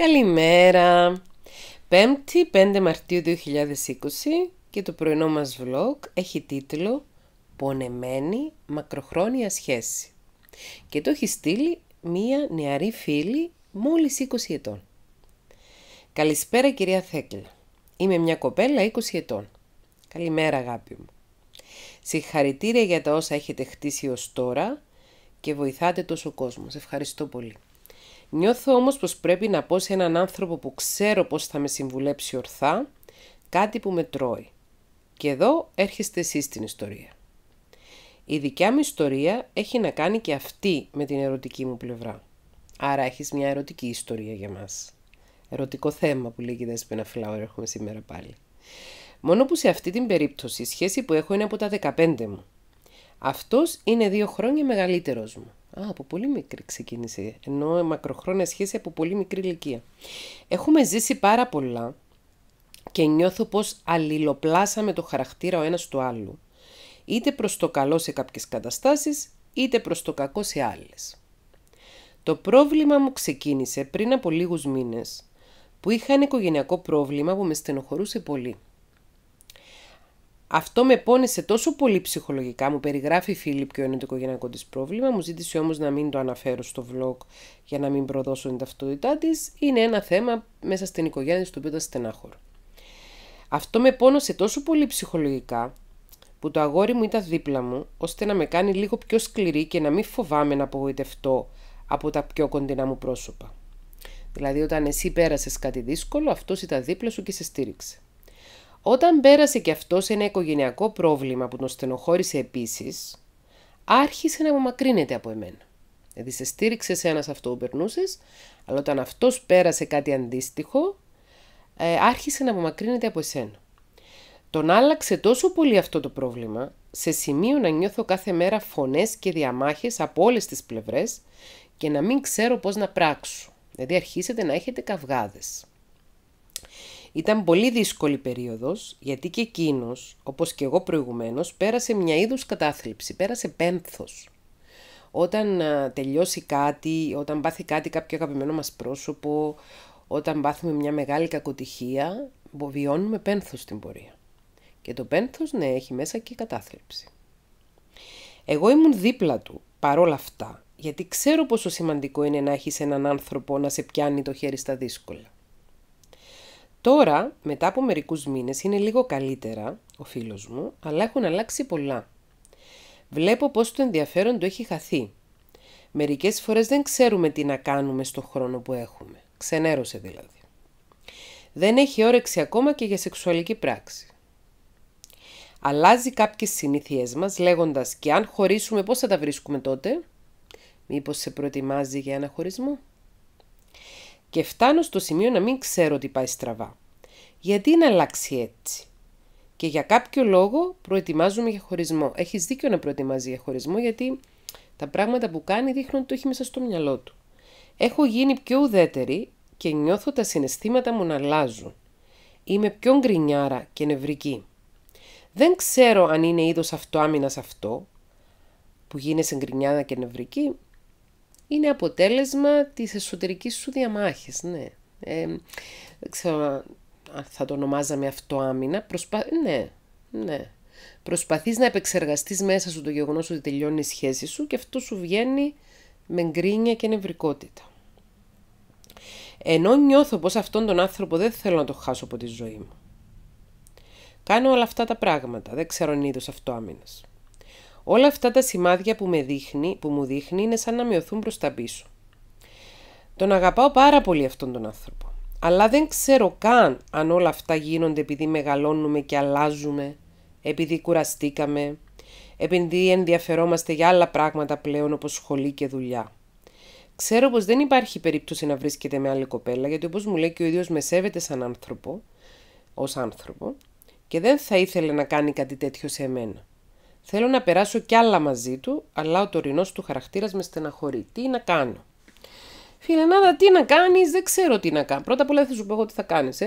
Καλημέρα! 5η 5 Μαρτίου 2020 και το πρωινό μας vlog έχει τίτλο «Πονεμένη μακροχρόνια σχέση» και το έχει στείλει μία νεαρή φίλη μόλις 20 ετών. Καλησπέρα κυρία Θέκλα. Είμαι μια κοπέλα 20 ετών. Καλημέρα αγάπη μου. Συγχαρητήρια για τα όσα έχετε χτίσει ως τώρα και βοηθάτε τόσο κόσμο. Σε ευχαριστώ πολύ. Νιώθω όμως πως πρέπει να πω σε έναν άνθρωπο που ξέρω πως θα με συμβουλέψει ορθά, κάτι που με τρώει. Και εδώ έρχεστε εσείς στην ιστορία. Η δικιά μου ιστορία έχει να κάνει και αυτή με την ερωτική μου πλευρά. Άρα έχεις μια ερωτική ιστορία για μας. Ερωτικό θέμα που λέει η Δέσποινα Φλάουρ έχουμε σήμερα πάλι. Μόνο που σε αυτή την περίπτωση η σχέση που έχω είναι από τα 15 μου. Αυτός είναι δύο χρόνια μεγαλύτερος μου. Α, από πολύ μικρή ξεκίνησε. Ενώ μακροχρόνια σχέση από πολύ μικρή ηλικία. Έχουμε ζήσει πάρα πολλά και νιώθω πως αλληλοπλάσαμε το χαρακτήρα ο ένας του άλλου. Είτε προς το καλό σε κάποιες καταστάσεις, είτε προς το κακό σε άλλες. Το πρόβλημα μου ξεκίνησε πριν από λίγους μήνες, που είχα ένα οικογενειακό πρόβλημα που με στενοχωρούσε πολύ. Αυτό με πόνεσε τόσο πολύ ψυχολογικά, μου περιγράφει η Φίλη ποιο είναι το οικογενειακό της πρόβλημα, μου ζήτησε όμως να μην το αναφέρω στο vlog για να μην προδώσω την ταυτότητά της. Είναι ένα θέμα μέσα στην οικογένεια τη, το οποίο ήταν στενάχωρο. Αυτό με πόνεσε τόσο πολύ ψυχολογικά, που το αγόρι μου ήταν δίπλα μου, ώστε να με κάνει λίγο πιο σκληρή και να μην φοβάμαι να απογοητευτώ από τα πιο κοντινά μου πρόσωπα. Δηλαδή, όταν εσύ πέρασες κάτι δύσκολο, αυτός ήταν δίπλα σου και σε στήριξε. Όταν πέρασε και αυτός σε ένα οικογενειακό πρόβλημα που τον στενοχώρησε επίσης, άρχισε να απομακρύνεται από εμένα. Δηλαδή σε στήριξε σε ένα αυτό που περνούσες, αλλά όταν αυτός πέρασε κάτι αντίστοιχο, ε, άρχισε να απομακρύνεται από εσένα. Τον άλλαξε τόσο πολύ αυτό το πρόβλημα, σε σημείο να νιώθω κάθε μέρα φωνές και διαμάχες από όλες τις πλευρές και να μην ξέρω πώς να πράξω. Δηλαδή αρχίσετε να έχετε καυγάδες. Ήταν πολύ δύσκολη περίοδος, γιατί και εκείνος, όπως και εγώ προηγουμένως, πέρασε μια είδους κατάθλιψη, πέρασε πένθος. Όταν ε, τελειώσει κάτι, όταν πάθει κάτι κάποιο αγαπημένο μας πρόσωπο, όταν πάθουμε μια μεγάλη κακοτυχία, βιώνουμε πένθος στην πορεία. Και το πένθος, ναι, έχει μέσα και κατάθλιψη. Εγώ ήμουν δίπλα του, παρόλα αυτά, γιατί ξέρω πόσο σημαντικό είναι να έχεις έναν άνθρωπο να σε πιάνει το χέρι στα δύσκολα. Τώρα, μετά από μερικούς μήνες, είναι λίγο καλύτερα ο φίλος μου, αλλά έχουν αλλάξει πολλά. Βλέπω πως το ενδιαφέρον του έχει χαθεί. Μερικές φορές δεν ξέρουμε τι να κάνουμε στο χρόνο που έχουμε. Ξενέρωσε δηλαδή. Δεν έχει όρεξη ακόμα και για σεξουαλική πράξη. Αλλάζει κάποιες συνήθειές μας λέγοντας και αν χωρίσουμε πώς θα τα βρίσκουμε τότε. Μήπως σε προετοιμάζει για ένα χωρισμό και φτάνω στο σημείο να μην ξέρω τι πάει στραβά. Γιατί να αλλάξει έτσι. Και για κάποιο λόγο προετοιμάζουμε για χωρισμό. Έχεις δίκιο να προετοιμάζει για χωρισμό γιατί τα πράγματα που κάνει δείχνουν ότι το έχει μέσα στο μυαλό του. Έχω γίνει πιο ουδέτερη και νιώθω τα συναισθήματα μου να αλλάζουν. Είμαι πιο γκρινιάρα και νευρική. Δεν ξέρω αν είναι είδος αυτοάμυνας αυτό, που γίνεσαι γκρινιάρα και νευρική, είναι αποτέλεσμα της εσωτερικής σου διαμάχης, ναι. Ε, ξέρω αν θα το ονομάζαμε αυτό άμυνα, προσπα... ναι, ναι. Προσπαθείς να επεξεργαστείς μέσα σου το γεγονός ότι τελειώνει η σχέση σου και αυτό σου βγαίνει με γκρίνια και νευρικότητα. Ενώ νιώθω πως αυτόν τον άνθρωπο δεν θέλω να το χάσω από τη ζωή μου. Κάνω όλα αυτά τα πράγματα, δεν ξέρω αν είδος αυτό άμυνας. Όλα αυτά τα σημάδια που, με δείχνει, που μου δείχνει είναι σαν να μειωθούν προς τα πίσω. Τον αγαπάω πάρα πολύ αυτόν τον άνθρωπο. Αλλά δεν ξέρω καν αν όλα αυτά γίνονται επειδή μεγαλώνουμε και αλλάζουμε, επειδή κουραστήκαμε, επειδή ενδιαφερόμαστε για άλλα πράγματα πλέον όπως σχολή και δουλειά. Ξέρω πως δεν υπάρχει περίπτωση να βρίσκεται με άλλη κοπέλα, γιατί όπως μου λέει και ο ίδιος με σέβεται σαν άνθρωπο, ως άνθρωπο, και δεν θα ήθελε να κάνει κάτι τέτοιο σε εμένα. Θέλω να περάσω κι άλλα μαζί του, αλλά ο τωρινός του χαρακτήρας με στεναχωρεί. Τι να κάνω. Φιλενάδα, τι να κάνεις, δεν ξέρω τι να κάνω. Πρώτα απ' όλα θα σου πω εγώ τι θα κάνεις, ε.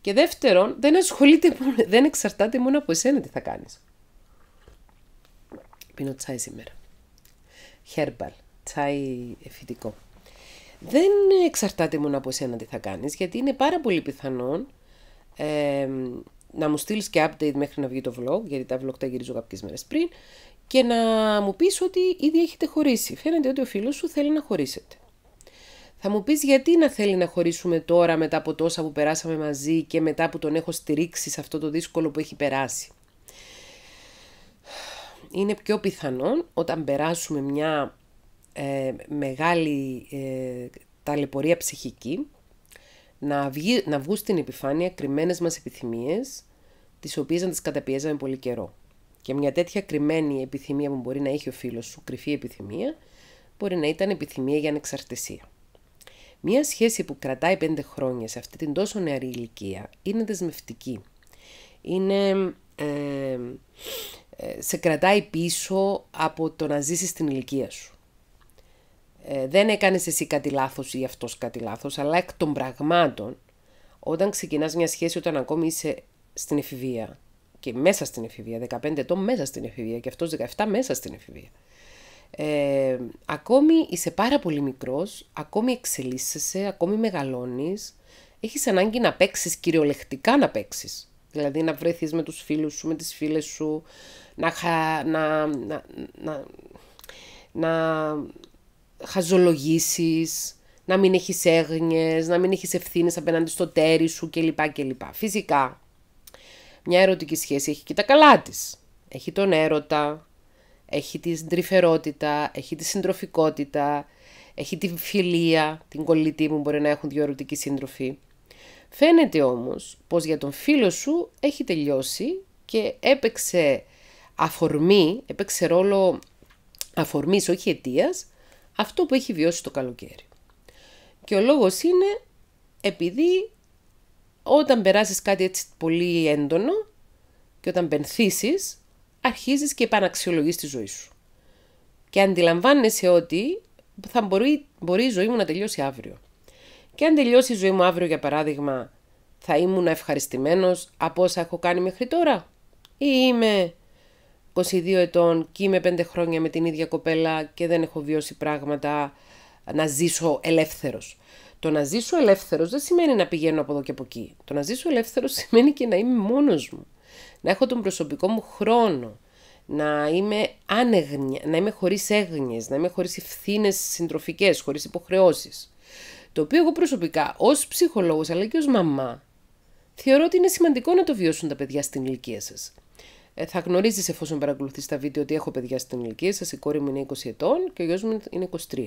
Και δεύτερον, δεν ασχολείται, δεν εξαρτάται μόνο από εσένα τι θα κάνεις. Πίνω τσάι σήμερα. Χέρμπαλ, Τσάι εφητικό. Δεν εξαρτάται μόνο από εσένα τι θα κάνεις, γιατί είναι πάρα πολύ πιθανόν να μου στείλεις και update μέχρι να βγει το vlog, γιατί τα vlog τα γυρίζω κάποιες μέρες πριν, και να μου πεις ότι ήδη έχετε χωρίσει. Φαίνεται ότι ο φίλος σου θέλει να χωρίσετε. Θα μου πεις γιατί να θέλει να χωρίσουμε τώρα μετά από τόσα που περάσαμε μαζί και μετά που τον έχω στηρίξει σε αυτό το δύσκολο που έχει περάσει. Είναι πιο πιθανόν όταν περάσουμε μια ε, μεγάλη ε, ταλαιπωρία ψυχική να, βγει, να βγουν στην επιφάνεια κρυμμένες μας επιθυμίες, τις οποίες να τις καταπιέζαμε πολύ καιρό. Και μια τέτοια κρυμμένη επιθυμία που μπορεί να έχει ο φίλος σου, κρυφή επιθυμία, μπορεί να ήταν επιθυμία για ανεξαρτησία. Μια σχέση που κρατάει πέντε χρόνια σε αυτή την τόσο νεαρή ηλικία είναι δεσμευτική. Είναι, ε, ε σε κρατάει πίσω από το να ζήσεις την ηλικία σου. Ε, δεν έκανες εσύ κάτι λάθος ή αυτός κάτι λάθος, αλλά εκ των πραγμάτων, όταν ξεκινάς μια σχέση, όταν ακόμη είσαι στην εφηβεία και μέσα στην εφηβεία, 15 ετών μέσα στην εφηβεία και αυτός 17 μέσα στην εφηβεία, ε, ακόμη είσαι πάρα πολύ μικρός, ακόμη εξελίσσεσαι, ακόμη μεγαλώνεις, έχεις ανάγκη να παίξεις, κυριολεκτικά να παίξεις. Δηλαδή να βρεθείς με τους φίλους σου, με τις φίλες σου, να, να, να, να χαζολογήσεις, να μην έχεις έγνοιες, να μην έχεις ευθύνες απέναντι στο τέρι σου κλπ. κλπ. Φυσικά, μια ερωτική σχέση έχει και τα καλά της. Έχει τον έρωτα, έχει τη τρυφερότητα, έχει τη συντροφικότητα, έχει τη φιλία, την κολλητή μου μπορεί να έχουν δύο ερωτικοί σύντροφοι. Φαίνεται όμως πως για τον φίλο σου έχει τελειώσει και έπαιξε αφορμή, έπαιξε ρόλο αφορμής όχι αιτίας, αυτό που έχει βιώσει το καλοκαίρι. Και ο λόγος είναι επειδή όταν περάσεις κάτι έτσι πολύ έντονο και όταν πενθήσεις, αρχίζεις και επαναξιολογείς τη ζωή σου. Και αντιλαμβάνεσαι ότι θα μπορεί, μπορεί η ζωή μου να τελειώσει αύριο. Και αν τελειώσει η ζωή μου αύριο, για παράδειγμα, θα ήμουν ευχαριστημένος από όσα έχω κάνει μέχρι τώρα. Ή είμαι 22 ετών και είμαι 5 χρόνια με την ίδια κοπέλα και δεν έχω βιώσει πράγματα να ζήσω ελεύθερος. Το να ζήσω ελεύθερος δεν σημαίνει να πηγαίνω από εδώ και από εκεί. Το να ζήσω ελεύθερος σημαίνει και να είμαι μόνος μου. Να έχω τον προσωπικό μου χρόνο. Να είμαι, άνεγνια, να είμαι χωρίς έγνοιες, να είμαι χωρίς ευθύνες συντροφικές, χωρίς υποχρεώσεις. Το οποίο εγώ προσωπικά ως ψυχολόγος αλλά και ως μαμά θεωρώ ότι είναι σημαντικό να το βιώσουν τα παιδιά στην ηλικία σας. Ε, θα γνωρίζεις εφόσον παρακολουθείς τα βίντεο ότι έχω παιδιά στην ηλικία σας. Η κόρη μου είναι 20 ετών και ο γιος μου είναι 23.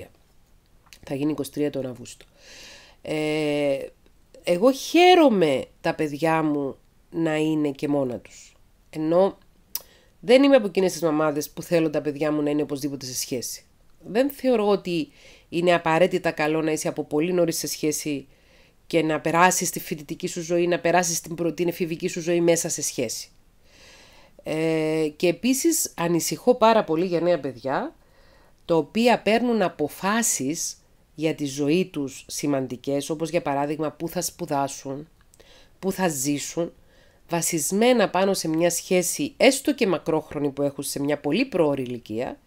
Θα γίνει 23 τον Αύγουστο. Ε, εγώ χαίρομαι τα παιδιά μου να είναι και μόνα τους. Ενώ δεν είμαι από εκείνες τις μαμάδες που θέλω τα παιδιά μου να είναι οπωσδήποτε σε σχέση. Δεν θεωρώ ότι είναι απαραίτητα καλό να είσαι από πολύ νωρίς σε σχέση και να περάσεις τη φοιτητική σου ζωή, να περάσεις την, πρωτή εφηβική σου ζωή μέσα σε σχέση. Ε, και επίσης ανησυχώ πάρα πολύ για νέα παιδιά, τα οποία παίρνουν αποφάσεις για τη ζωή τους σημαντικές, όπως για παράδειγμα πού θα σπουδάσουν, πού θα ζήσουν, βασισμένα πάνω σε μια σχέση έστω και μακρόχρονη που έχουν σε μια πολύ πρόωρη ηλικία,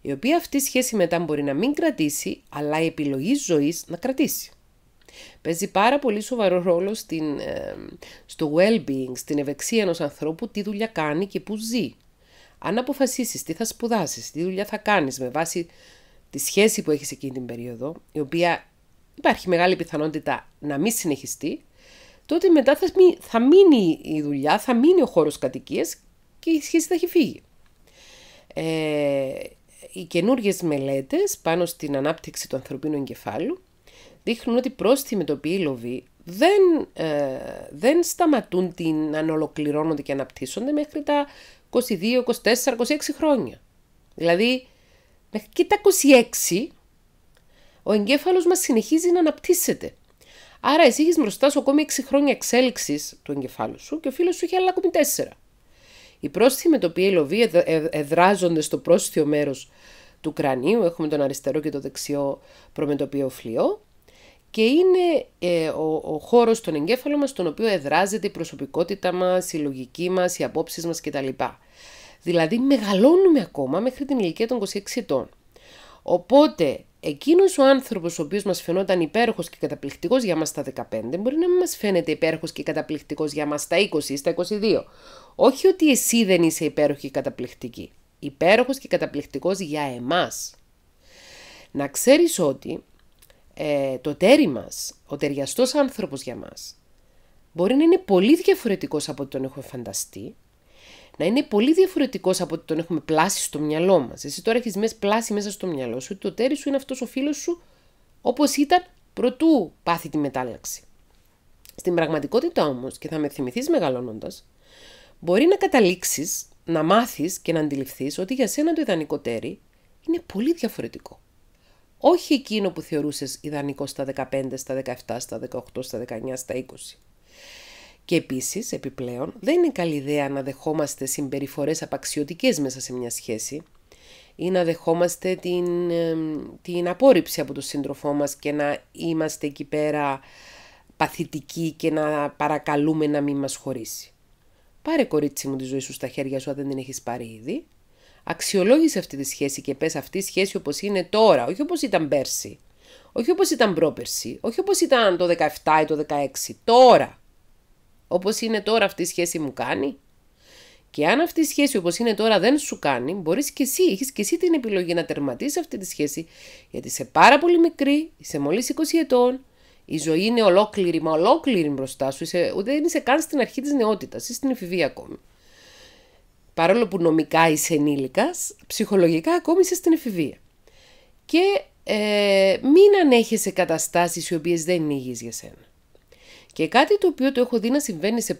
η οποία αυτή η σχέση μετά μπορεί να μην κρατήσει, αλλά η επιλογή ζωής να κρατήσει. Παίζει πάρα πολύ σοβαρό ρόλο στην, ε, στο well-being, στην ευεξία ενός ανθρώπου, τι δουλειά κάνει και πού ζει. Αν αποφασίσεις τι θα σπουδάσεις, τι δουλειά θα κάνεις με βάση τη σχέση που έχεις εκείνη την περίοδο, η οποία υπάρχει μεγάλη πιθανότητα να μην συνεχιστεί, τότε μετά θα, θα μείνει η δουλειά, θα μείνει ο χώρος κατοικίας και η σχέση θα έχει φύγει. Ε, οι καινούργιες μελέτες πάνω στην ανάπτυξη του ανθρωπίνου εγκεφάλου δείχνουν ότι το τοπίλοβοι δεν, ε, δεν σταματούν την, να ολοκληρώνονται και αναπτύσσονται μέχρι τα 22, 24, 26 χρόνια. Δηλαδή, μέχρι και τα 26 ο εγκέφαλος μας συνεχίζει να αναπτύσσεται. Άρα εσύ έχεις μπροστά σου ακόμη 6 χρόνια εξέλιξης του εγκεφάλου σου και ο φίλος σου έχει άλλα ακόμη 4. Οι πρόστιμοι το οποίο εδράζονται στο πρόστιο μέρος του κρανίου, έχουμε τον αριστερό και το δεξιό προμετωπίο φλοιό και είναι ε, ο, ο χώρος στον εγκέφαλο μας στον οποίο εδράζεται η προσωπικότητα μας, η λογική μας, οι απόψεις μας κτλ. Δηλαδή μεγαλώνουμε ακόμα μέχρι την ηλικία των 26 ετών. Οπότε εκείνος ο άνθρωπος ο οποίος μας φαινόταν υπέροχος και καταπληκτικός για μας στα 15 μπορεί να μην μας φαίνεται υπέροχος και καταπληκτικός για μας στα 20 ή στα 22. Όχι ότι εσύ δεν είσαι υπέροχη και καταπληκτική υπέροχος και καταπληκτικός για εμάς. Να ξέρεις ότι ε, το τέρι μας, ο ταιριαστός άνθρωπος για μας, μπορεί να είναι πολύ διαφορετικός από ό,τι τον έχουμε φανταστεί, να είναι πολύ διαφορετικός από ότι τον έχουμε πλάσει στο μυαλό μας. Εσύ τώρα έχεις μέσα πλάσει μέσα στο μυαλό σου ότι το τέρι σου είναι αυτός ο φίλος σου όπως ήταν προτού πάθει τη μετάλλαξη. Στην πραγματικότητα όμως, και θα με θυμηθείς μεγαλώνοντας, μπορεί να καταλήξεις να μάθεις και να αντιληφθείς ότι για σένα το ιδανικό τέρι είναι πολύ διαφορετικό. Όχι εκείνο που θεωρούσες ιδανικό στα 15, στα 17, στα 18, στα 19, στα 20. Και επίσης, επιπλέον, δεν είναι καλή ιδέα να δεχόμαστε συμπεριφορές απαξιωτικές μέσα σε μια σχέση ή να δεχόμαστε την, την απόρριψη από τον σύντροφό μας και να είμαστε εκεί πέρα παθητικοί και να παρακαλούμε να μην μας χωρίσει. Πάρε κορίτσι μου τη ζωή σου στα χέρια σου αν δεν την έχεις πάρει ήδη. Αξιολόγησε αυτή τη σχέση και πες αυτή η σχέση όπως είναι τώρα, όχι όπως ήταν πέρσι. Όχι όπως ήταν πρόπερσι, όχι όπως ήταν το 17 ή το 16, τώρα. Όπως είναι τώρα αυτή η σχέση μου κάνει. Και αν αυτή η σχέση όπως είναι τώρα δεν σου κάνει, μπορείς και εσύ, έχεις και εσύ την επιλογή να τερματίσεις αυτή τη σχέση, γιατί είσαι πάρα πολύ μικρή, είσαι μόλις 20 ετών, η ζωή είναι ολόκληρη, μα ολόκληρη μπροστά σου. Είσαι, δεν είσαι καν στην αρχή της νεότητας, είσαι στην εφηβεία ακόμη. Παρόλο που νομικά είσαι ενήλικας, ψυχολογικά ακόμη είσαι στην εφηβεία. Και ε, μην ανέχεσαι καταστάσεις οι οποίες δεν είναι για σένα. Και κάτι το οποίο το έχω δει να συμβαίνει σε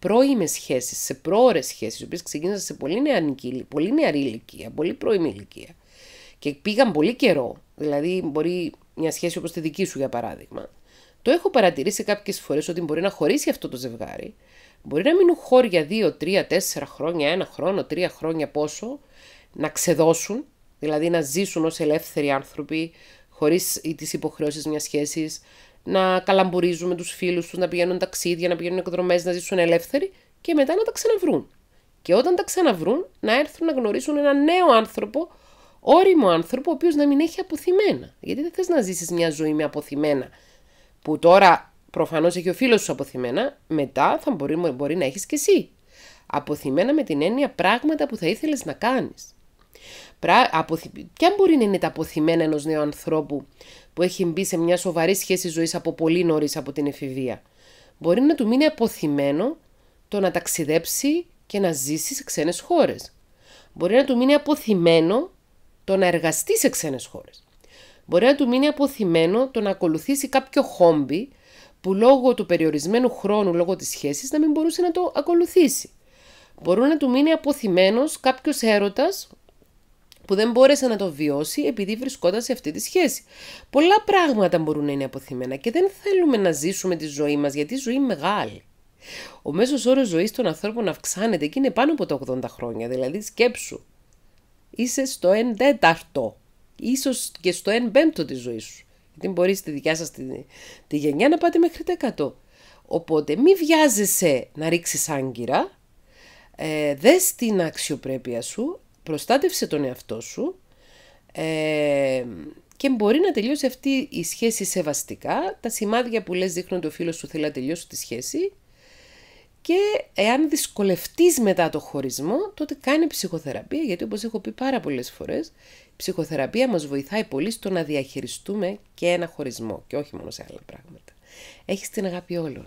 πρώιμες σχέσεις, σε πρόορε σχέσεις, οι οποίες ξεκίνησαν σε πολύ, νεανική, πολύ νεαρή ηλικία, πολύ πρώιμη ηλικία και πήγαν πολύ καιρό. Δηλαδή, μπορεί μια σχέση όπως τη δική σου, για παράδειγμα, το έχω παρατηρήσει κάποιες φορές ότι μπορεί να χωρίσει αυτό το ζευγάρι, μπορεί να μείνουν χώρια 2, 3, 4 χρόνια, ένα χρόνο, τρία χρόνια πόσο, να ξεδώσουν, δηλαδή να ζήσουν ως ελεύθεροι άνθρωποι, χωρίς τις υποχρεώσεις μιας σχέσης, να καλαμπορίζουν με τους φίλους τους, να πηγαίνουν ταξίδια, να πηγαίνουν εκδρομές, να ζήσουν ελεύθεροι και μετά να τα ξαναβρούν. Και όταν τα ξαναβρούν, να έρθουν να γνωρίσουν ένα νέο άνθρωπο, όριμο άνθρωπο, ο οποίος να μην έχει αποθυμένα. Γιατί δεν θες να ζήσεις μια ζωή με αποθυμένα που τώρα προφανώς έχει ο φίλος σου αποθυμένα, μετά θα μπορεί, να έχεις και εσύ. Αποθυμένα με την έννοια πράγματα που θα ήθελες να κάνεις. Πρα, αποθυ... Ποια μπορεί να είναι τα αποθυμένα ενός νέου ανθρώπου που έχει μπει σε μια σοβαρή σχέση ζωής από πολύ νωρίς από την εφηβεία. Μπορεί να του μείνει αποθυμένο το να ταξιδέψει και να ζήσει σε ξένες χώρες. Μπορεί να του μείνει αποθυμένο το να εργαστεί σε ξένες χώρες. Μπορεί να του μείνει αποθυμένο το να ακολουθήσει κάποιο χόμπι που λόγω του περιορισμένου χρόνου, λόγω της σχέσης, να μην μπορούσε να το ακολουθήσει. Μπορεί να του μείνει αποθυμένος κάποιος έρωτας που δεν μπόρεσε να το βιώσει επειδή βρισκόταν σε αυτή τη σχέση. Πολλά πράγματα μπορούν να είναι αποθυμένα και δεν θέλουμε να ζήσουμε τη ζωή μας γιατί η ζωή είναι μεγάλη. Ο μέσος όρος ζωής των ανθρώπων αυξάνεται και είναι πάνω από τα 80 χρόνια, δηλαδή σκέψου. Είσαι στο 1 τέταρτο ίσως και στο 1 πέμπτο της ζωής σου. Γιατί μπορεί στη δικιά σας τη, τη γενιά να πάτε μέχρι τα 100. Οπότε μη βιάζεσαι να ρίξεις άγκυρα, ε, δες την αξιοπρέπεια σου, προστάτευσε τον εαυτό σου ε, και μπορεί να τελειώσει αυτή η σχέση σεβαστικά. Τα σημάδια που λες δείχνουν ότι ο φίλος σου θέλει να τελειώσει τη σχέση και εάν δυσκολευτείς μετά το χωρισμό, τότε κάνει ψυχοθεραπεία, γιατί όπως έχω πει πάρα πολλές φορές, ψυχοθεραπεία μας βοηθάει πολύ στο να διαχειριστούμε και ένα χωρισμό και όχι μόνο σε άλλα πράγματα. Έχεις την αγάπη όλων.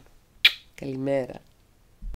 Καλημέρα.